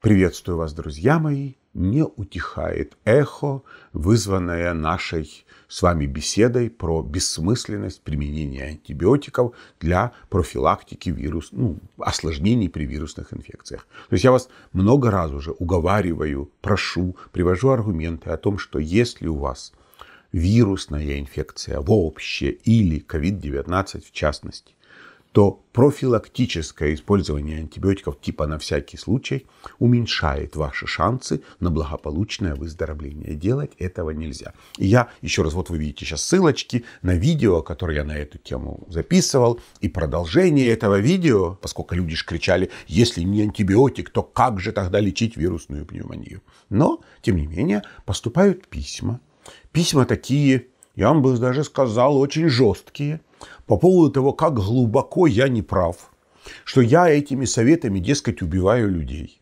Приветствую вас, друзья мои. Не утихает эхо, вызванное нашей с вами беседой про бессмысленность применения антибиотиков для профилактики вирус, ну, осложнений при вирусных инфекциях. То есть я вас много раз уже уговариваю, прошу, привожу аргументы о том, что если у вас вирусная инфекция вообще или COVID-19 в частности, то профилактическое использование антибиотиков типа на всякий случай уменьшает ваши шансы на благополучное выздоровление. Делать этого нельзя. И я, еще раз, вот вы видите сейчас ссылочки на видео, которое я на эту тему записывал, и продолжение этого видео, поскольку люди же кричали, если не антибиотик, то как же тогда лечить вирусную пневмонию? Но, тем не менее, поступают письма. Письма такие я вам бы даже сказал, очень жесткие по поводу того, как глубоко я не прав, что я этими советами, дескать, убиваю людей.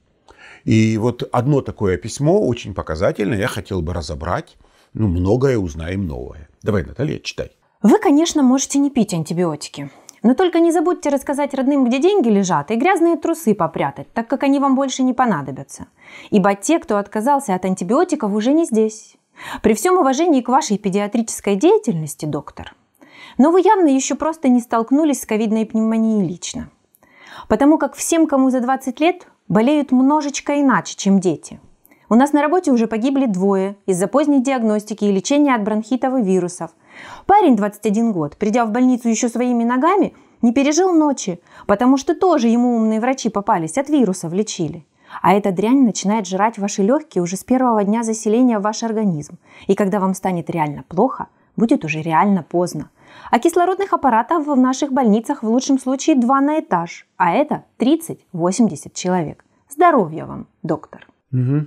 И вот одно такое письмо очень показательное, я хотел бы разобрать. Ну, многое узнаем новое. Давай, Наталья, читай. Вы, конечно, можете не пить антибиотики. Но только не забудьте рассказать родным, где деньги лежат, и грязные трусы попрятать, так как они вам больше не понадобятся. Ибо те, кто отказался от антибиотиков, уже не здесь. При всем уважении к вашей педиатрической деятельности, доктор, но вы явно еще просто не столкнулись с ковидной пневмонией лично. Потому как всем, кому за 20 лет, болеют множечко иначе, чем дети. У нас на работе уже погибли двое из-за поздней диагностики и лечения от бронхитов и вирусов. Парень 21 год, придя в больницу еще своими ногами, не пережил ночи, потому что тоже ему умные врачи попались, от вирусов лечили. А эта дрянь начинает жрать ваши легкие уже с первого дня заселения в ваш организм. И когда вам станет реально плохо, будет уже реально поздно. А кислородных аппаратов в наших больницах в лучшем случае 2 на этаж, а это 30-80 человек. Здоровья вам, доктор. Угу.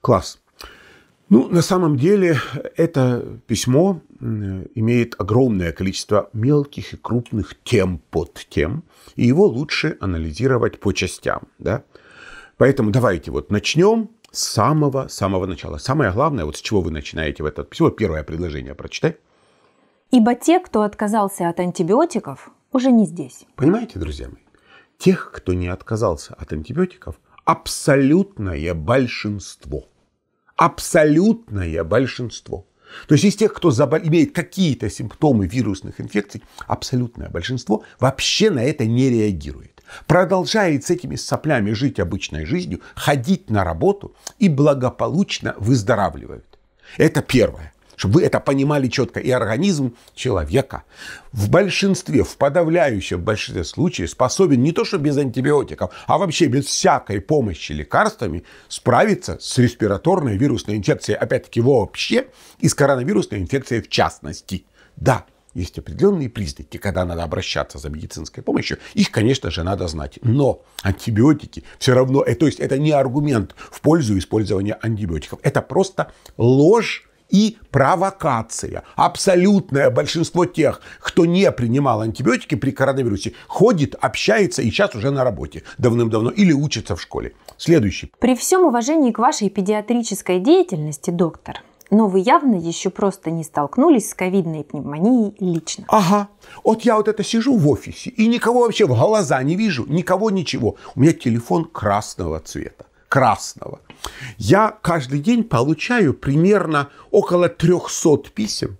Класс. Ну, на самом деле, это письмо имеет огромное количество мелких и крупных тем под тем, и его лучше анализировать по частям. Да? Поэтому давайте вот начнем с самого-самого начала. Самое главное, вот с чего вы начинаете в этот... Всего первое предложение прочитай. Ибо те, кто отказался от антибиотиков, уже не здесь. Понимаете, друзья мои? Тех, кто не отказался от антибиотиков, абсолютное большинство. Абсолютное большинство. То есть из тех, кто забол... имеет какие-то симптомы вирусных инфекций, абсолютное большинство вообще на это не реагирует продолжает с этими соплями жить обычной жизнью, ходить на работу и благополучно выздоравливают. Это первое. Чтобы вы это понимали четко. И организм человека в большинстве, в подавляющем большинстве случаев способен не то что без антибиотиков, а вообще без всякой помощи лекарствами справиться с респираторной вирусной инфекцией, опять-таки вообще, и с коронавирусной инфекцией в частности. Да, есть определенные признаки, когда надо обращаться за медицинской помощью. Их, конечно же, надо знать. Но антибиотики все равно, э, то есть это не аргумент в пользу использования антибиотиков. Это просто ложь и провокация. Абсолютное большинство тех, кто не принимал антибиотики при коронавирусе, ходит, общается и сейчас уже на работе давным-давно или учится в школе. Следующий. При всем уважении к вашей педиатрической деятельности, доктор, но вы явно еще просто не столкнулись с ковидной пневмонией лично. Ага. Вот я вот это сижу в офисе и никого вообще в глаза не вижу, никого ничего. У меня телефон красного цвета. Красного. Я каждый день получаю примерно около 300 писем.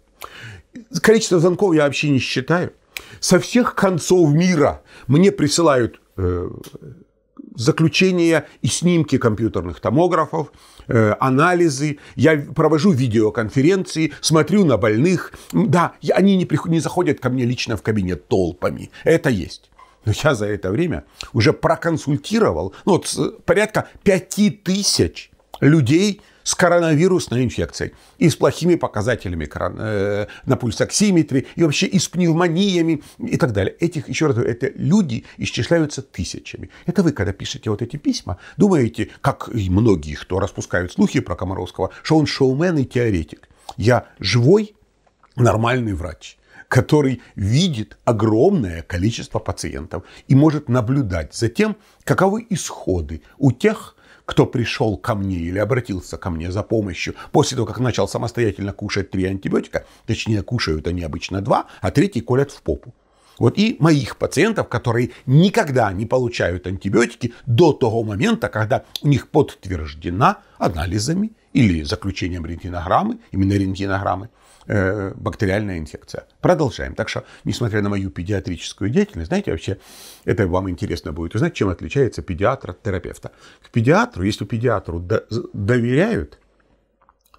Количество звонков я вообще не считаю. Со всех концов мира мне присылают э, заключения и снимки компьютерных томографов, э, анализы. Я провожу видеоконференции, смотрю на больных. Да, они не, приход, не заходят ко мне лично в кабинет толпами. Это есть. Но я за это время уже проконсультировал ну, вот, э, порядка 5000 людей с коронавирусной инфекцией и с плохими показателями э, на пульсоксиметре и вообще и с пневмониями и так далее. Этих, еще раз говорю, это люди исчисляются тысячами. Это вы, когда пишете вот эти письма, думаете, как и многие, кто распускают слухи про Комаровского, что он шоумен и теоретик. Я живой, нормальный врач который видит огромное количество пациентов и может наблюдать за тем, каковы исходы у тех, кто пришел ко мне или обратился ко мне за помощью после того, как начал самостоятельно кушать три антибиотика, точнее, кушают они обычно два, а третий колят в попу. Вот и моих пациентов, которые никогда не получают антибиотики до того момента, когда у них подтверждена анализами или заключением рентгенограммы, именно рентгенограммы, Э, бактериальная инфекция. Продолжаем. Так что, несмотря на мою педиатрическую деятельность, знаете, вообще это вам интересно будет узнать, чем отличается педиатр от терапевта. К педиатру, если педиатру доверяют,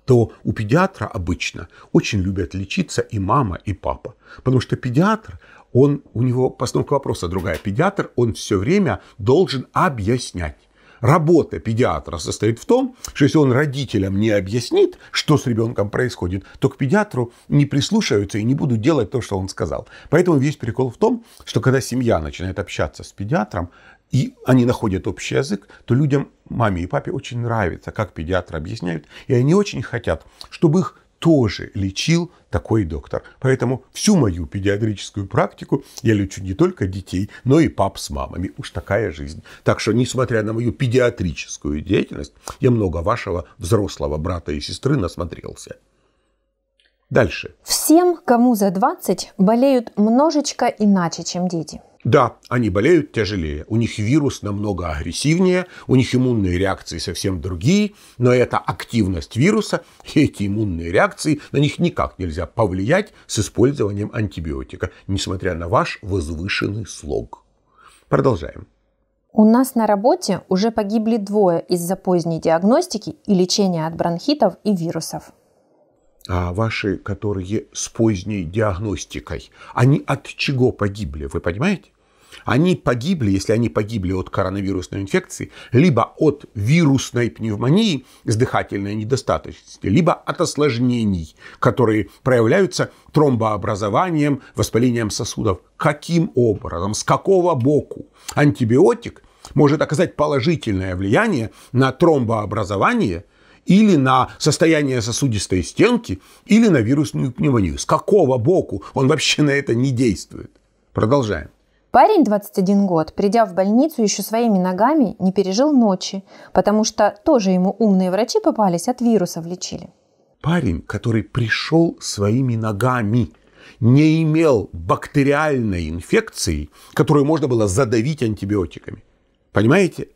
то у педиатра обычно очень любят лечиться и мама, и папа. Потому что педиатр, он, у него постановка вопроса другая. Педиатр, он все время должен объяснять. Работа педиатра состоит в том, что если он родителям не объяснит, что с ребенком происходит, то к педиатру не прислушаются и не будут делать то, что он сказал. Поэтому весь прикол в том, что когда семья начинает общаться с педиатром, и они находят общий язык, то людям, маме и папе очень нравится, как педиатры объясняют, и они очень хотят, чтобы их тоже лечил такой доктор. Поэтому всю мою педиатрическую практику я лечу не только детей, но и пап с мамами. Уж такая жизнь. Так что, несмотря на мою педиатрическую деятельность, я много вашего взрослого брата и сестры насмотрелся. Дальше. Всем, кому за 20, болеют множечко иначе, чем дети – да, они болеют тяжелее, у них вирус намного агрессивнее, у них иммунные реакции совсем другие, но это активность вируса, и эти иммунные реакции, на них никак нельзя повлиять с использованием антибиотика, несмотря на ваш возвышенный слог. Продолжаем. У нас на работе уже погибли двое из-за поздней диагностики и лечения от бронхитов и вирусов. А, ваши, которые с поздней диагностикой, они от чего погибли, вы понимаете? Они погибли, если они погибли от коронавирусной инфекции, либо от вирусной пневмонии с дыхательной недостаточностью, либо от осложнений, которые проявляются тромбообразованием, воспалением сосудов. Каким образом, с какого боку антибиотик может оказать положительное влияние на тромбообразование – или на состояние сосудистой стенки, или на вирусную пневмонию. С какого боку он вообще на это не действует? Продолжаем. Парень 21 год, придя в больницу еще своими ногами, не пережил ночи, потому что тоже ему умные врачи попались, от вируса лечили. Парень, который пришел своими ногами, не имел бактериальной инфекции, которую можно было задавить антибиотиками. Понимаете?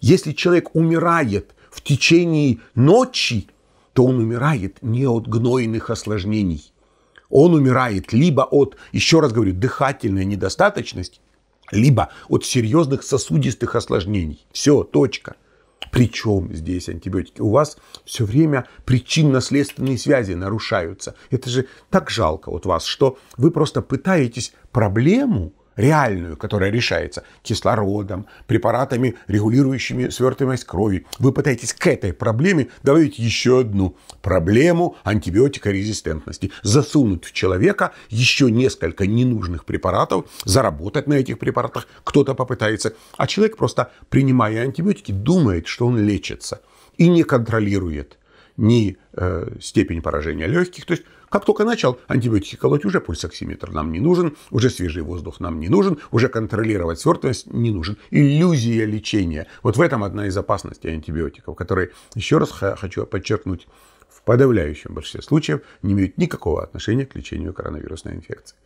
Если человек умирает в течение ночи, то он умирает не от гнойных осложнений. Он умирает либо от, еще раз говорю, дыхательной недостаточности, либо от серьезных сосудистых осложнений. Все, точка. Причем здесь антибиотики? У вас все время причинно-следственные связи нарушаются. Это же так жалко от вас, что вы просто пытаетесь проблему – реальную, которая решается кислородом, препаратами, регулирующими свертываемость крови. Вы пытаетесь к этой проблеме добавить еще одну проблему антибиотикорезистентности. Засунуть в человека еще несколько ненужных препаратов, заработать на этих препаратах кто-то попытается. А человек, просто принимая антибиотики, думает, что он лечится и не контролирует ни э, степень поражения легких. То есть, как только начал антибиотики колоть, уже пульсоксиметр нам не нужен, уже свежий воздух нам не нужен, уже контролировать свертываемость не нужен. Иллюзия лечения. Вот в этом одна из опасностей антибиотиков, которые, еще раз хочу подчеркнуть, в подавляющем большинстве случаев не имеют никакого отношения к лечению коронавирусной инфекции.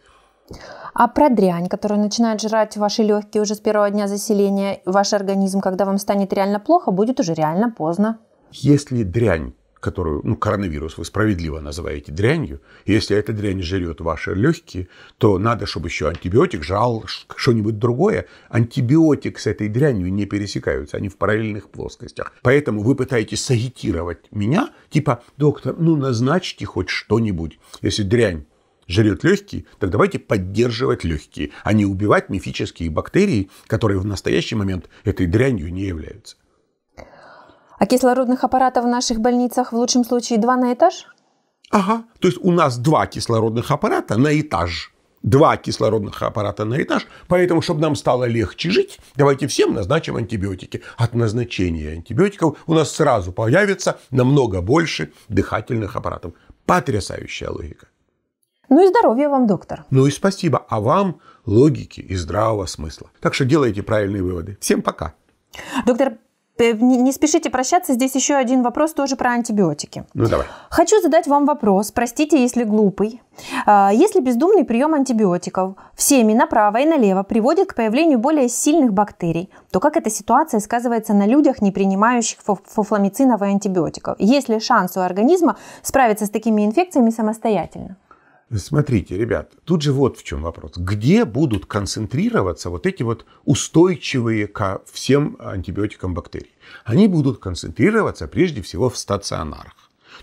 А про дрянь, которая начинает жрать ваши легкие уже с первого дня заселения, ваш организм, когда вам станет реально плохо, будет уже реально поздно. Если дрянь которую, ну, коронавирус вы справедливо называете дрянью, если эта дрянь жрет ваши легкие, то надо, чтобы еще антибиотик жал что-нибудь другое. Антибиотик с этой дрянью не пересекаются, они в параллельных плоскостях. Поэтому вы пытаетесь сагитировать меня, типа, доктор, ну, назначьте хоть что-нибудь. Если дрянь жрет легкие, так давайте поддерживать легкие, а не убивать мифические бактерии, которые в настоящий момент этой дрянью не являются. А кислородных аппаратов в наших больницах в лучшем случае два на этаж? Ага, то есть у нас два кислородных аппарата на этаж. Два кислородных аппарата на этаж, поэтому, чтобы нам стало легче жить, давайте всем назначим антибиотики. От назначения антибиотиков у нас сразу появится намного больше дыхательных аппаратов. Потрясающая логика. Ну и здоровья вам, доктор. Ну и спасибо. А вам логики и здравого смысла. Так что делайте правильные выводы. Всем пока. Доктор, Э, не спешите прощаться, здесь еще один вопрос тоже про антибиотики. Ну давай. Хочу задать вам вопрос, простите, если глупый. А, если бездумный прием антибиотиков всеми направо и налево приводит к появлению более сильных бактерий, то как эта ситуация сказывается на людях, не принимающих фуфламициновые антибиотиков? Есть ли шанс у организма справиться с такими инфекциями самостоятельно? Смотрите, ребят, тут же вот в чем вопрос. Где будут концентрироваться вот эти вот устойчивые ко всем антибиотикам бактерии? Они будут концентрироваться прежде всего в стационарах.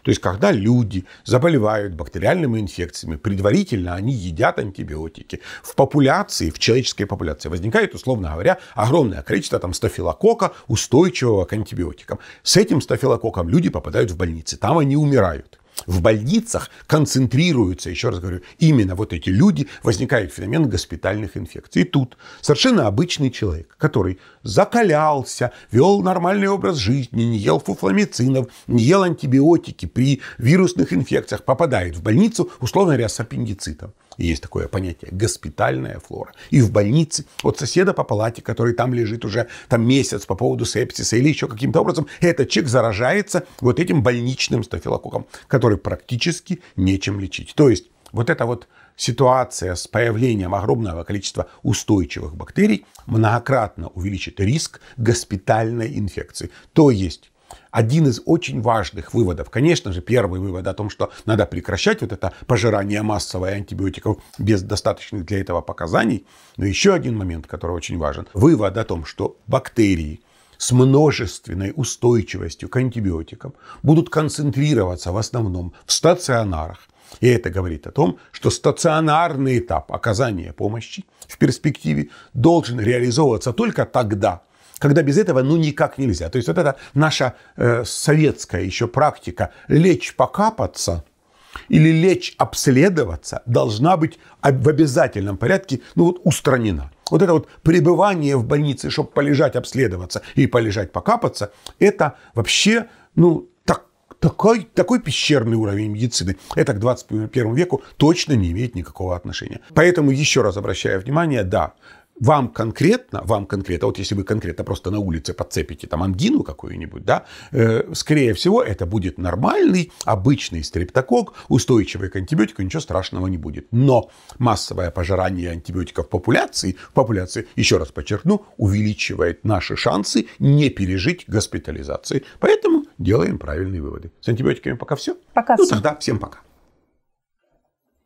То есть, когда люди заболевают бактериальными инфекциями, предварительно они едят антибиотики. В популяции, в человеческой популяции возникает, условно говоря, огромное количество там, стафилокока, устойчивого к антибиотикам. С этим стафилококком люди попадают в больницы. Там они умирают в больницах концентрируются, еще раз говорю, именно вот эти люди, возникает феномен госпитальных инфекций. И тут совершенно обычный человек, который закалялся, вел нормальный образ жизни, не ел фуфламицинов, не ел антибиотики, при вирусных инфекциях попадает в больницу, условно говоря, с аппендицитом. Есть такое понятие госпитальная флора. И в больнице от соседа по палате, который там лежит уже там месяц по поводу сепсиса или еще каким-то образом, этот человек заражается вот этим больничным стафилококком, который практически нечем лечить. То есть вот эта вот ситуация с появлением огромного количества устойчивых бактерий многократно увеличит риск госпитальной инфекции. То есть один из очень важных выводов, конечно же, первый вывод о том, что надо прекращать вот это пожирание массовой антибиотиков без достаточных для этого показаний. Но еще один момент, который очень важен. Вывод о том, что бактерии с множественной устойчивостью к антибиотикам будут концентрироваться в основном в стационарах, и это говорит о том, что стационарный этап оказания помощи в перспективе должен реализовываться только тогда, когда без этого ну никак нельзя. То есть вот эта наша э, советская еще практика лечь покапаться или лечь обследоваться должна быть в обязательном порядке ну вот устранена. Вот это вот пребывание в больнице, чтобы полежать, обследоваться и полежать, покапаться, это вообще ну такой, такой пещерный уровень медицины, это к 21 веку точно не имеет никакого отношения. Поэтому еще раз обращаю внимание, да, вам конкретно, вам конкретно, вот если вы конкретно просто на улице подцепите там ангину какую-нибудь, да, э, скорее всего, это будет нормальный, обычный стрептокок, устойчивый к антибиотику, ничего страшного не будет. Но массовое пожирание антибиотиков в популяции, в популяции, еще раз подчеркну, увеличивает наши шансы не пережить госпитализации. Поэтому делаем правильные выводы. С антибиотиками пока все. Пока ну, все. тогда всем пока.